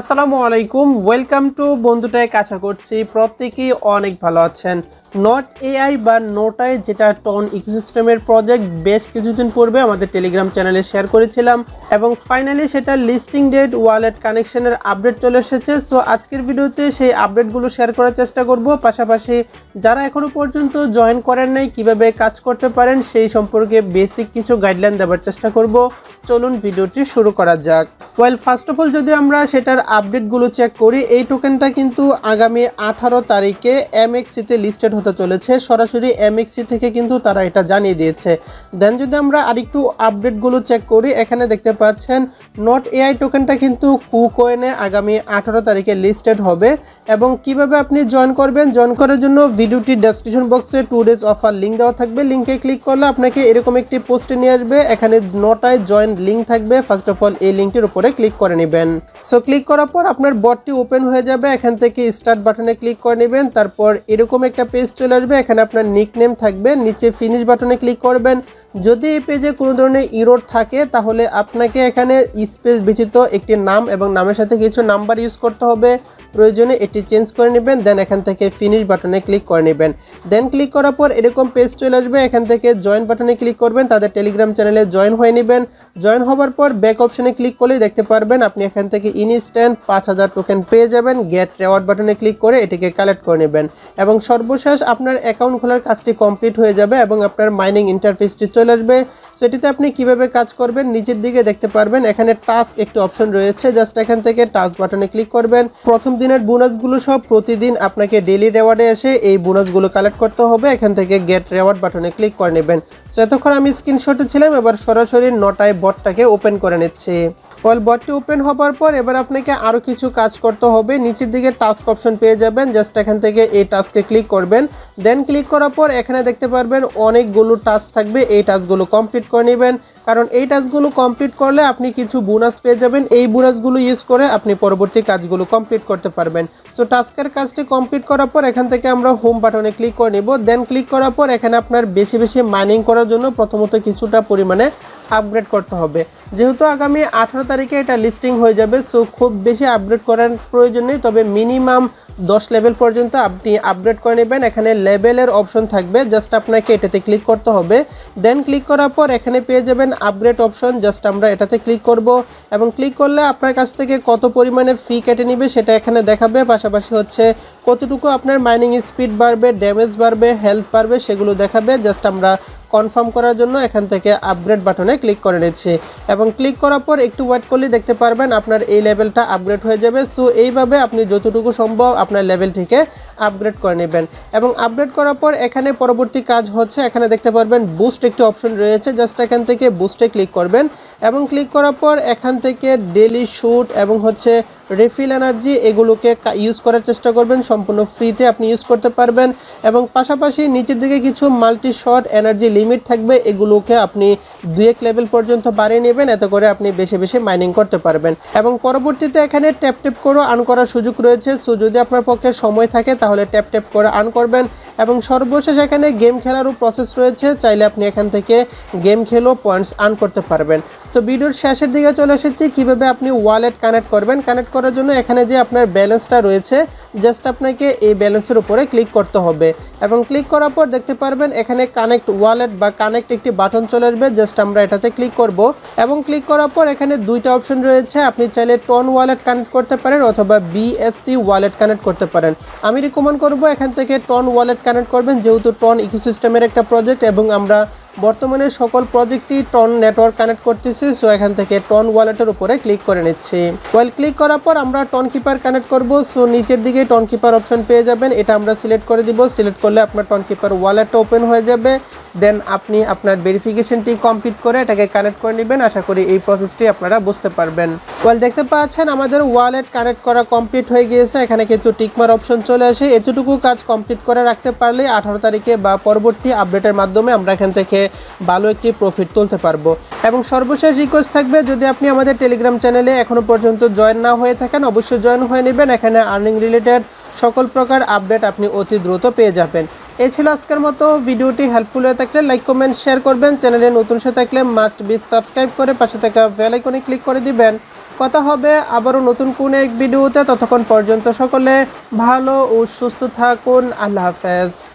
আসসালামু আলাইকুম welcome to বন্ধুটায় আশা করছি প্রত্যেকেই অনেক ভালো আছেন নট এআই বা নোটাই যেটা টন ইকোসিস্টেমের প্রজেক্ট বেশ কিছুদিন পূর্বে আমাদের টেলিগ্রাম চ্যানেলে শেয়ার করেছিলাম এবং ফাইনালি সেটা লিস্টিং ডেট ওয়ালেট কানেকশনের আপডেট চলে এসেছে সো আজকের ভিডিওতে সেই আপডেটগুলো শেয়ার করার চেষ্টা করব পাশাপাশি যারা এখনও পর্যন্ত জয়েন করেন নাই কিভাবে কাজ করতে পারেন সেই সম্পর্কে বেসিক কিছু গাইডলাইন দেওয়ার চেষ্টা করব চলুন ভিডিওটি শুরু করা যাক ওয়েল ফার্স্ট অফ অল যদি আমরা সেটার আপডেটগুলো চেক করি এই টোকেনটা কিন্তু আগামী আঠারো তারিখে এমএক্সিতে লিস্টেড হতে চলেছে সরাসরি এমএক্সি থেকে কিন্তু তারা এটা জানিয়ে দিয়েছে দেন যদি আমরা আরেকটু আপডেটগুলো চেক করি এখানে দেখতে পাচ্ছেন নট এআই টোকেনটা কিন্তু কুকোয়েনে আগামী আঠারো তারিখে লিস্টেড হবে এবং কিভাবে আপনি জয়েন করবেন জয়েন করার জন্য ভিডিওটি ডেসক্রিপশন বক্সে টু ডেজ অফার লিঙ্ক দেওয়া থাকবে লিঙ্কে ক্লিক করলে আপনাকে এরকম একটি পোস্টে নিয়ে আসবে এখানে নটায় জয়েন লিঙ্ক থাকবে ফার্স্ট অফ অল এই লিঙ্কটির উপরে ক্লিক করে নেবেন সো ক্লিক করার পর আপনার বটটি ওপেন হয়ে যাবে এখান থেকে স্টার্ট বাটনে ক্লিক করে নেবেন তারপর এরকম একটা পেজ চলে আসবে এখানে আপনার নিকনেম থাকবে নিচে ফিনিশ বাটনে ক্লিক করবেন যদি এই পেজে কোনো ধরনের ইরোড থাকে তাহলে আপনাকে এখানে স্পেস ব্যথিত একটি নাম এবং নামের সাথে কিছু নাম্বার ইউজ করতে হবে প্রয়োজনে এটি চেঞ্জ করে নেবেন দেন এখান থেকে ফিনিশ বাটনে ক্লিক করে নেবেন দেন ক্লিক করার পর এরকম পেজ চলে আসবে এখান থেকে জয়েন বাটনে ক্লিক করবেন তাদের টেলিগ্রাম চ্যানেলে জয়েন হয়ে নেবেন জয়েন হওয়ার পর ব্যাক অপশনে ক্লিক করলেই দেখতে পারবেন আপনি এখান থেকে ইনস্ট্যান্ট টোকেন পাঁচ হাজার টোকেন পেয়ে যাবেন গেট রেওয়ার্ড বাটনে ক্লিক করে এটিকে কালেক্ট করে নেবেন এবং সর্বশেষ আপনার অ্যাকাউন্ট খোলার কাজটি কমপ্লিট হয়ে যাবে এবং আপনার মাইনিং ইন্টারফেসটি চলে আসবে সেটিতে আপনি কিভাবে কাজ করবেন নিচের দিকে দেখতে পারবেন এখানে টাস্ক একটি অপশন রয়েছে জাস্ট এখান থেকে টাস্ক বাটনে ক্লিক করবেন প্রথম দিনের বোনাসগুলো সব প্রতিদিন আপনাকে ডেলি রেওয়ার্ডে এসে এই বোনাসগুলো কালেক্ট করতে হবে এখান থেকে গেট রেওয়ার্ড বাটনে ক্লিক করে নেবেন সো এতক্ষণ আমি স্ক্রিনশটে ছিলাম এবার সরাসরি নটায় বটটাকে ওপেন করে নিচ্ছি ওয়েল বটটি ওপেন হবার পর এবার আপনাকে আরও কিছু কাজ করতে হবে নিচের দিকে টাস্ক অপশন পেয়ে যাবেন জাস্ট এখান থেকে এই টাস্কে ক্লিক করবেন দেন ক্লিক করার পর এখানে দেখতে পারবেন অনেকগুলো টাস্ক থাকবে এই টাস্কগুলো কমপ্লিট করে নেবেন কারণ এই টাস্কগুলো কমপ্লিট করলে আপনি কিছু বোনাস পেয়ে যাবেন এই বোনাসগুলো ইউজ করে আপনি পরবর্তী কাজগুলো কমপ্লিট করতে পারবেন সো টাস্কের কাজটি কমপ্লিট করার পর এখান থেকে আমরা হোম বাটনে ক্লিক করে নেব দেন ক্লিক করার পর এখানে আপনার বেশি বেশি মাইনিং করার জন্য প্রথমত কিছুটা পরিমাণে আপগ্রেড করতে হবে যেহেতু আগামী আঠারো তারিখে এটা লিস্টিং হয়ে যাবে সো খুব বেশি আপগ্রেড করার প্রয়োজন নেই তবে মিনিমাম দশ লেভেল পর্যন্ত আপনি আপডেট করে নেবেন এখানে লেভেলের অপশন থাকবে জাস্ট আপনাকে এটাতে ক্লিক করতে হবে দেন ক্লিক করার পর এখানে পেয়ে যাবেন আপগ্রেড অপশন জাস্ট আমরা এটাতে ক্লিক করব এবং ক্লিক করলে আপনার কাছ থেকে কত পরিমাণে ফি কেটে নিবে সেটা এখানে দেখাবে পাশাপাশি হচ্ছে কতটুকু আপনার মাইনিং স্পিড বাড়বে ড্যামেজ বাড়বে হেলথ বাড়বে সেগুলো দেখাবে জাস্ট আমরা কনফার্ম করার জন্য এখান থেকে আপগ্রেড বাটনে ক্লিক করে নিচ্ছি এবং ক্লিক করার পর একটু ওয়েট করলে দেখতে পারবেন আপনার এই লেভেলটা আপগ্রেড হয়ে যাবে সো এইভাবে আপনি যতটুকু সম্ভব আপনার লেভেলটিকে আপগ্রেড করে নেবেন এবং আপগ্রেড করার পর এখানে পরবর্তী কাজ হচ্ছে এখানে দেখতে পারবেন বুস্ট একটি অপশন রয়েছে জাস্ট এখান থেকে বুস্টে ক্লিক করবেন এবং ক্লিক করার পর এখান থেকে ডেলি শ্যুট এবং হচ্ছে রিফিল এনার্জি এগুলোকে ইউজ করার চেষ্টা করবেন সম্পূর্ণ ফ্রিতে আপনি ইউজ করতে পারবেন এবং পাশাপাশি নিচের দিকে কিছু মাল্টি শট এনার্জি লিমিট থাকবে এগুলোকে আপনি দুই এক লেভেল পর্যন্ত বাড়িয়ে নেবেন এত করে আপনি বেশি বেশি মাইনিং করতে পারবেন এবং পরবর্তীতে এখানে ট্যাপ ট্যাপ করে আর্ন করার সুযোগ রয়েছে সো যদি আপনার পক্ষে সময় থাকে তাহলে ট্যাপ ট্যাপ করে আর্ন করবেন এবং সর্বশেষ এখানে গেম খেলারও প্রসেস রয়েছে চাইলে আপনি এখান থেকে গেম খেলেও পয়েন্টস আর্ন করতে পারবেন সো ভিডিওর শেষের দিকে চলে এসেছি কীভাবে আপনি ওয়ালেট কানেক্ট করবেন কানেক্ট করার জন্য এখানে যে আপনার ব্যালেন্সটা রয়েছে জাস্ট আপনাকে এই ব্যালেন্সের উপরে ক্লিক করতে হবে এবং ক্লিক করার পর দেখতে পারবেন এখানে কানেক্ট ওয়ালেট বা কানেক্ট একটি বাটন চলে আসবে জাস্ট আমরা এটাতে ক্লিক করব এবং ক্লিক করার পর এখানে দুইটা অপশন রয়েছে আপনি চাইলে টন ওয়ালেট কানেক্ট করতে পারেন অথবা বিএসসি ওয়ালেট কানেক্ট করতে পারেন আমি রেকমেন্ড করব এখান থেকে টন ওয়ালেট কানেক্ট করবেন যেহেতু টন ইকোসিস্টেমের একটা প্রজেক্ট এবং আমরা বর্তমানে সকল প্রজেক্টই টন নেটওয়ার্ক কানেক্ট করতেছি সো এখান থেকে টন ওয়ালেটের উপরে ক্লিক করে নিচ্ছি ওয়াল ক্লিক করার পর আমরা টন কিপার কানেক্ট করব সো নিচের দিকে টন কিপার অপশন পেয়ে যাবেন এটা আমরা সিলেক্ট করে দিব সিলেক্ট করলে আপনার টন কিপার ওয়ালেটটা ওপেন হয়ে যাবে দেন আপনি আপনার ভেরিফিকেশনটি কমপ্লিট করে এটাকে কানেক্ট করে নেবেন আশা করি এই প্রসেসটি আপনারা বুঝতে পারবেন ওয়াল দেখতে পাচ্ছেন আমাদের ওয়ালেট কানেক্ট করা কমপ্লিট হয়ে গিয়েছে এখানে কিন্তু টিকমার অপশন চলে আসে এতটুকু কাজ কমপ্লিট করে রাখতে পারলে আঠারো তারিখে বা পরবর্তী আপডেটের মাধ্যমে আমরা এখান থেকে ভালো একটি প্রফিট তুলতে পারবো এবং সর্বশেষ রিকোয়েস্ট থাকবে যদি আপনি আমাদের টেলিগ্রাম চ্যানেলে এখনও পর্যন্ত জয়েন না হয়ে থাকেন অবশ্যই জয়েন হয়ে নেবেন এখানে আর্নিং রিলেটেড সকল প্রকার আপডেট আপনি অতি দ্রুত পেয়ে যাবেন এ ছিল আজকের মতো ভিডিওটি হেল্পফুল হয়ে থাকলে লাইক কমেন্ট শেয়ার করবেন চ্যানেলে নতুন সে থাকলে মাস্ট বি সাবস্ক্রাইব করে পাশে থাকা আইকনে ক্লিক করে দিবেন কথা হবে আবারও নতুন কোন এক ভিডিওতে ততক্ষণ পর্যন্ত সকলে ভালো ও সুস্থ থাকুন আল্লাহ হাফেজ